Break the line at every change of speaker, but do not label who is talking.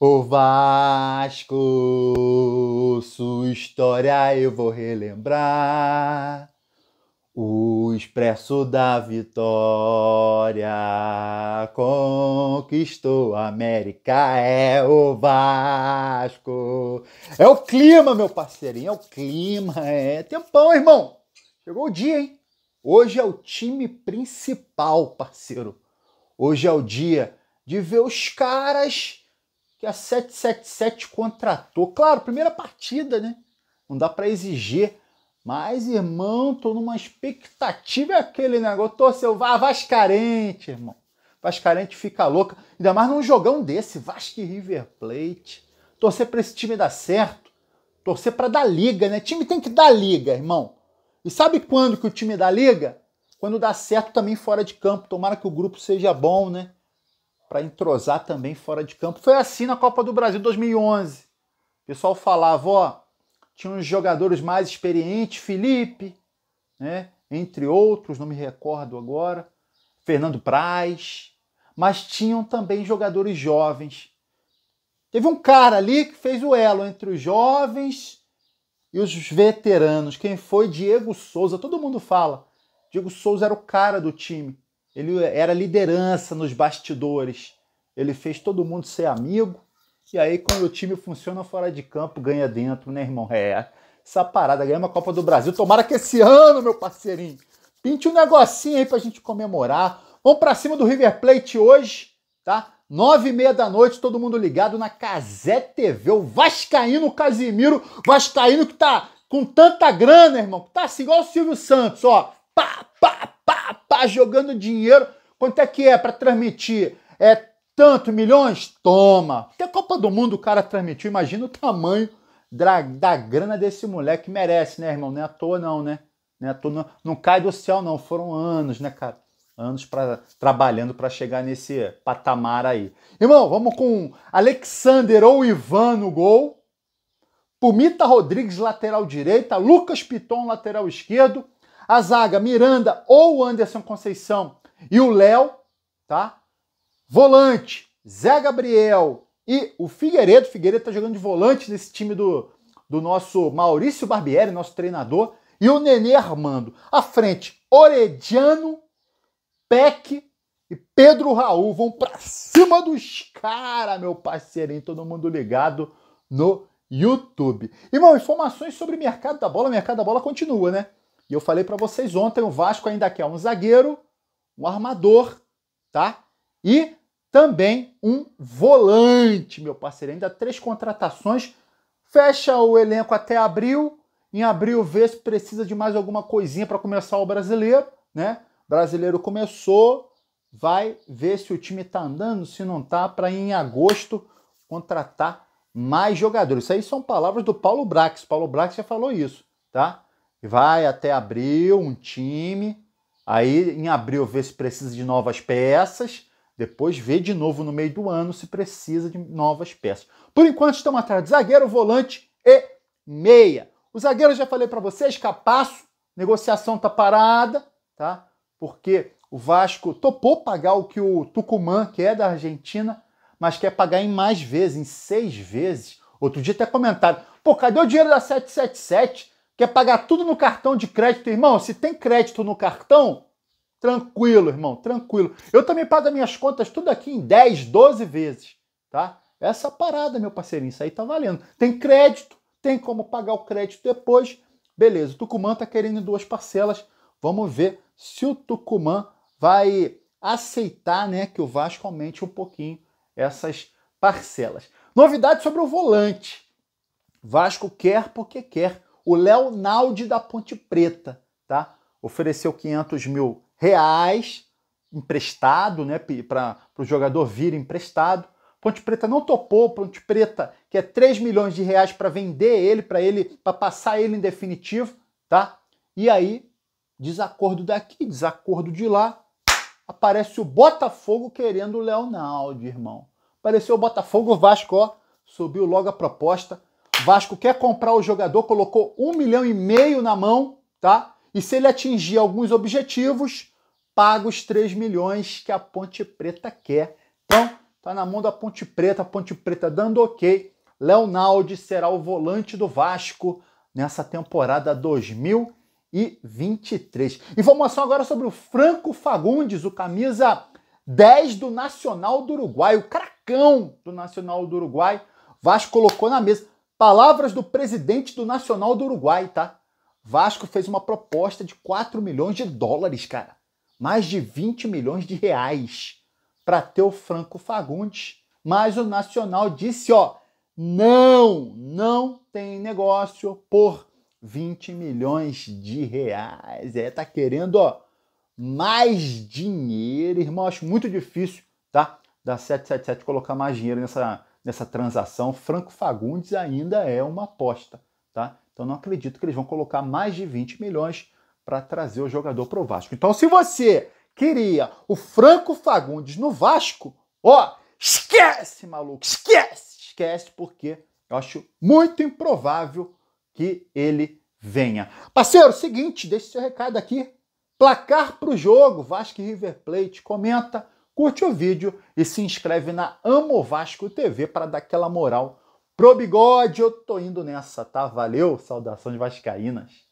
O Vasco, sua história eu vou relembrar. O expresso da vitória conquistou a América, é o Vasco. É o clima, meu parceirinho, é o clima. É tempão, irmão. Chegou o dia, hein? Hoje é o time principal, parceiro. Hoje é o dia de ver os caras que a 777 contratou. Claro, primeira partida, né? Não dá para exigir. Mas, irmão, tô numa expectativa é aquele negócio. Torceu, o Vascarente, irmão. Vascarente fica louca. Ainda mais num jogão desse, Vasco e River Plate. Torcer para esse time dar certo. Torcer para dar liga, né? time tem que dar liga, irmão. E sabe quando que o time dá liga? Quando dá certo também fora de campo. Tomara que o grupo seja bom, né? para entrosar também fora de campo. Foi assim na Copa do Brasil 2011. O pessoal falava, ó, tinha uns jogadores mais experientes, Felipe, né, entre outros, não me recordo agora, Fernando Praz, mas tinham também jogadores jovens. Teve um cara ali que fez o elo entre os jovens e os veteranos. Quem foi? Diego Souza. Todo mundo fala. Diego Souza era o cara do time. Ele era liderança nos bastidores. Ele fez todo mundo ser amigo. E aí, quando o time funciona fora de campo, ganha dentro, né, irmão? É. Essa parada, ganha uma Copa do Brasil. Tomara que esse ano, meu parceirinho, pinte um negocinho aí pra gente comemorar. Vamos pra cima do River Plate hoje, tá? Nove e meia da noite, todo mundo ligado na Casé TV. O Vascaíno Casimiro, Vascaíno que tá com tanta grana, irmão, que tá assim igual o Silvio Santos, ó. Pá, pá, pá, tá jogando dinheiro. Quanto é que é para transmitir? É tanto milhões? Toma! Até a Copa do Mundo o cara transmitiu, imagina o tamanho da, da grana desse moleque merece, né, irmão? Não é à toa, não, né? Não, é à toa, não, não cai do céu, não. Foram anos, né, cara? anos pra, trabalhando para chegar nesse patamar aí. Irmão, vamos com Alexander ou Ivan no gol. Pumita Rodrigues, lateral direita. Lucas Piton, lateral esquerdo. A zaga, Miranda ou Anderson Conceição e o Léo, tá? Volante, Zé Gabriel e o Figueiredo. Figueiredo tá jogando de volante nesse time do, do nosso Maurício Barbieri, nosso treinador. E o Nenê Armando. À frente, Orediano, Peck e Pedro Raul vão para cima dos caras, meu parceirinho. Todo mundo ligado no YouTube. E, irmão, informações sobre o mercado da bola. O mercado da bola continua, né? E eu falei para vocês ontem, o Vasco ainda quer um zagueiro, um armador, tá? E também um volante, meu parceiro. Ainda três contratações. Fecha o elenco até abril. Em abril vê se precisa de mais alguma coisinha para começar o brasileiro, né? brasileiro começou, vai ver se o time tá andando, se não tá, para em agosto contratar mais jogadores. Isso aí são palavras do Paulo Brax. Paulo Brax já falou isso, tá? vai até abril um time, aí em abril vê se precisa de novas peças, depois vê de novo no meio do ano se precisa de novas peças. Por enquanto estamos atrás de zagueiro, volante e meia. O zagueiro já falei para vocês, capaço, negociação tá parada, tá? Porque o Vasco topou pagar o que o Tucumã, que é da Argentina, mas quer pagar em mais vezes, em seis vezes. Outro dia até comentaram, pô, cadê o dinheiro da 777? Quer pagar tudo no cartão de crédito, irmão? Se tem crédito no cartão, tranquilo, irmão, tranquilo. Eu também pago minhas contas tudo aqui em 10, 12 vezes, tá? Essa é parada, meu parceirinho, isso aí tá valendo. Tem crédito, tem como pagar o crédito depois. Beleza, o Tucumã tá querendo duas parcelas. Vamos ver se o Tucumã vai aceitar, né, que o Vasco aumente um pouquinho essas parcelas. Novidade sobre o volante. Vasco quer porque quer o Léo Naldi da Ponte Preta, tá? Ofereceu 500 mil reais emprestado, né, para o jogador vir emprestado. Ponte Preta não topou, Ponte Preta quer é 3 milhões de reais para vender ele, para ele, para passar ele em definitivo, tá? E aí, desacordo daqui, desacordo de lá, aparece o Botafogo querendo o Leonardo, irmão. Apareceu o Botafogo, o Vasco, ó, subiu logo a proposta, Vasco quer comprar o jogador, colocou um milhão e meio na mão, tá? E se ele atingir alguns objetivos, paga os 3 milhões que a Ponte Preta quer. Então, tá na mão da Ponte Preta, a Ponte Preta dando ok. Leonaldi será o volante do Vasco nessa temporada 2023. Informação agora sobre o Franco Fagundes, o camisa 10 do Nacional do Uruguai, o cracão do Nacional do Uruguai. Vasco colocou na mesa. Palavras do presidente do Nacional do Uruguai, tá? Vasco fez uma proposta de 4 milhões de dólares, cara. Mais de 20 milhões de reais para ter o Franco Fagundes. Mas o Nacional disse, ó, não, não tem negócio por 20 milhões de reais. É, tá querendo, ó, mais dinheiro, irmão. Acho muito difícil, tá? Da 777 colocar mais dinheiro nessa, nessa transação, Franco Fagundes ainda é uma aposta, tá? Então não acredito que eles vão colocar mais de 20 milhões para trazer o jogador pro Vasco. Então se você queria o Franco Fagundes no Vasco, ó, esquece, maluco, esquece, esquece, porque eu acho muito improvável que ele venha. Parceiro, seguinte, deixe seu recado aqui. Placar pro jogo, Vasco e River Plate. Comenta curte o vídeo e se inscreve na Amo Vasco TV para dar aquela moral pro bigode. Eu tô indo nessa, tá? Valeu, saudações vascaínas.